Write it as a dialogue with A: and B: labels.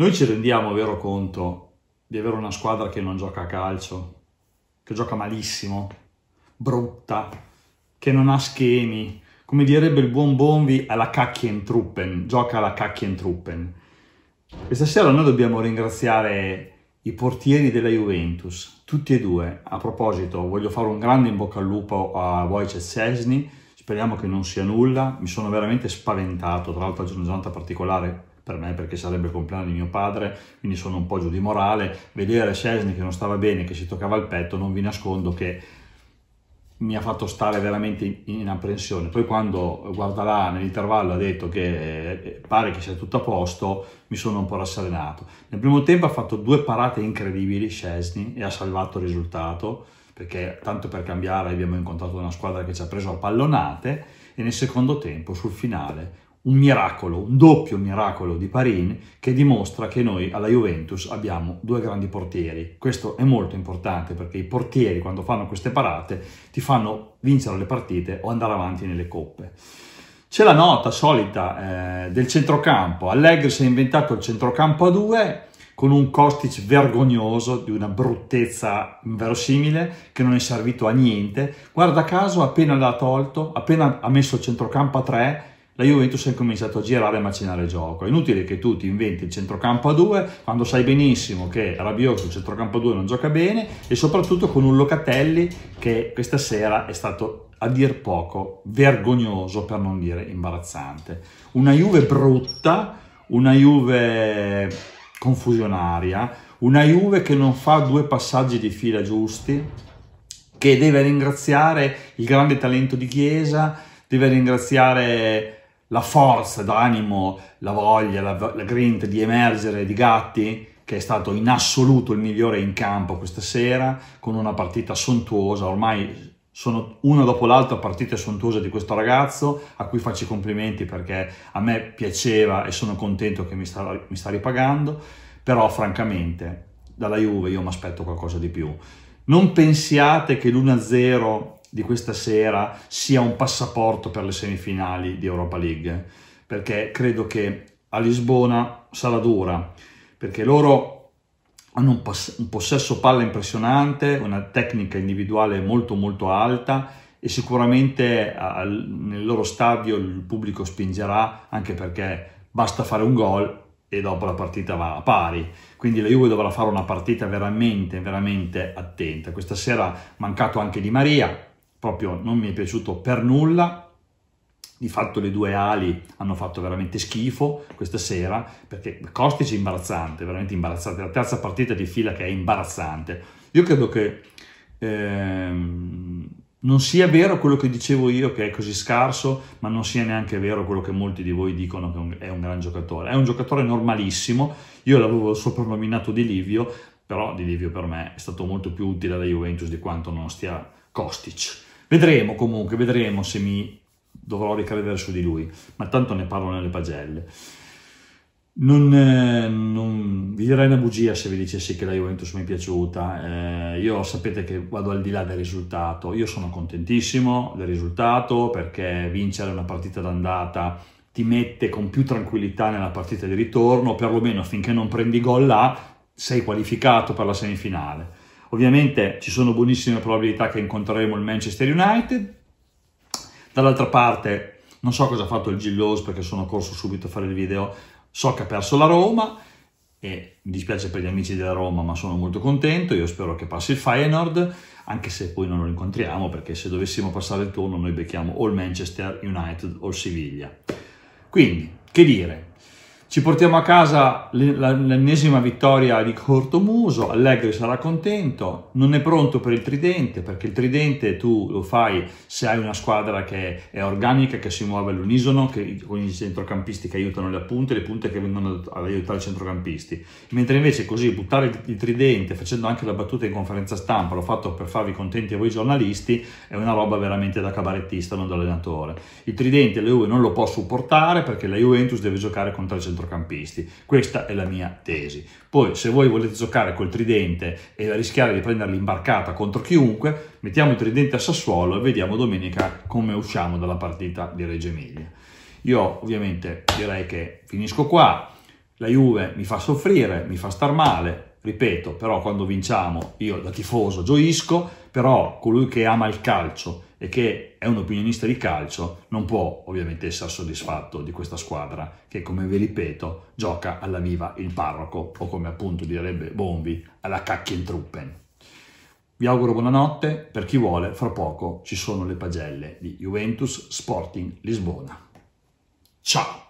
A: Noi ci rendiamo vero conto di avere una squadra che non gioca a calcio, che gioca malissimo, brutta, che non ha schemi. Come direbbe il buon Bombi, alla truppen, gioca alla Kackentruppen. Questa stasera noi dobbiamo ringraziare i portieri della Juventus, tutti e due. A proposito, voglio fare un grande in bocca al lupo a Wojciech Cesni, speriamo che non sia nulla, mi sono veramente spaventato, tra l'altro oggi è una giornata particolare, per me perché sarebbe il compleanno di mio padre, quindi sono un po' giù di morale, vedere Sesni che non stava bene, che si toccava il petto, non vi nascondo che mi ha fatto stare veramente in, apprensione. Poi quando guarda là nell'intervallo ha detto che eh, pare che sia tutto a posto, mi sono un po' rasserenato. Nel primo tempo ha fatto due parate incredibili Scesni e ha salvato il risultato, perché tanto per cambiare abbiamo incontrato una squadra che ci ha preso a pallonate e nel secondo tempo, sul finale, un miracolo, un doppio miracolo di Parin che dimostra che noi alla Juventus abbiamo due grandi portieri. Questo è molto importante perché i portieri quando fanno queste parate ti fanno vincere le partite o andare avanti nelle coppe. C'è la nota solita eh, del centrocampo. Allegri si è inventato il centrocampo a due con un Kostic vergognoso, di una bruttezza inverosimile, che non è servito a niente. Guarda caso, appena l'ha tolto, appena ha messo il centrocampo a tre, la Juventus ha cominciato a girare e macinare il gioco. È inutile che tu ti inventi il centrocampo a due quando sai benissimo che Rabiot sul centrocampo a 2 non gioca bene e soprattutto con un Locatelli che questa sera è stato a dir poco vergognoso per non dire imbarazzante. Una Juve brutta, una Juve confusionaria, una Juve che non fa due passaggi di fila giusti, che deve ringraziare il grande talento di Chiesa, deve ringraziare la forza d'animo, la voglia, la, la grinta di emergere di Gatti, che è stato in assoluto il migliore in campo questa sera, con una partita sontuosa, ormai sono una dopo l'altra partite sontuose di questo ragazzo, a cui faccio i complimenti perché a me piaceva e sono contento che mi sta, mi sta ripagando, però francamente dalla Juve io mi aspetto qualcosa di più. Non pensiate che l'1-0 di questa sera sia un passaporto per le semifinali di Europa League, perché credo che a Lisbona sarà dura, perché loro hanno un, un, possesso palla impressionante, una tecnica individuale molto molto alta e sicuramente al, nel loro stadio il pubblico spingerà anche perché basta fare un gol e dopo la partita va a pari. Quindi la Juve dovrà fare una partita veramente veramente attenta. Questa sera mancato anche Di Maria, proprio non mi è piaciuto per nulla. Di fatto le due ali hanno fatto veramente schifo questa sera, perché Kostic è imbarazzante, veramente imbarazzante. La terza partita di fila che è imbarazzante. Io credo che ehm, non sia vero quello che dicevo io, che è così scarso, ma non sia neanche vero quello che molti di voi dicono che è un gran giocatore. È un giocatore normalissimo, io l'avevo soprannominato Di Livio, però Di Livio per me è stato molto più utile alla Juventus di quanto non stia Kostic Vedremo comunque, vedremo se mi dovrò ricredere su di lui, ma tanto ne parlo nelle pagelle. Non, eh, non, vi direi una bugia se vi dicessi che la Juventus mi è piaciuta. Eh, io sapete che vado al di là del risultato. Io sono contentissimo del risultato perché vincere una partita d'andata ti mette con più tranquillità nella partita di ritorno, perlomeno finché non prendi gol là, sei qualificato per la semifinale. Ovviamente ci sono buonissime probabilità che incontreremo il Manchester United. Dall'altra parte non so cosa ha fatto il Gillows perché sono corso subito a fare il video, so che ha perso la Roma e mi dispiace per gli amici della Roma ma sono molto contento, io spero che passi il Feyenoord anche se poi non lo incontriamo perché se dovessimo passare il turno noi becchiamo o il Manchester United o il Siviglia. Quindi, che dire? Ci portiamo a casa l'ennesima vittoria di Cortomuso, Allegri sarà contento, non è pronto per il tridente, perché il tridente tu lo fai se hai una squadra che è organica, che si muove all'unisono, con i centrocampisti che aiutano le punte, le punte che vengono ad aiutare i centrocampisti. Mentre invece così buttare il tridente facendo anche la battuta in conferenza stampa, l'ho fatto per farvi contenti a voi giornalisti, è una roba veramente da cabarettista, non da allenatore. Il tridente la Juve non lo può supportare perché la Juventus deve giocare contro il centrocampista centrocampisti. Questa è la mia tesi. Poi se voi volete giocare col tridente e rischiare di prendere l'imbarcata contro chiunque, mettiamo il tridente a Sassuolo e vediamo domenica come usciamo dalla partita di Reggio Emilia. Io ovviamente direi che finisco qua. La Juve mi fa soffrire, mi fa star male, ripeto, però quando vinciamo io da tifoso gioisco, però colui che ama il calcio e che è un opinionista di calcio non può ovviamente essere soddisfatto di questa squadra che, come vi ripeto, gioca alla viva il parroco o come appunto direbbe Bombi, alla cacchien Vi auguro buonanotte, per chi vuole, fra poco ci sono le pagelle di Juventus Sporting Lisbona. Ciao!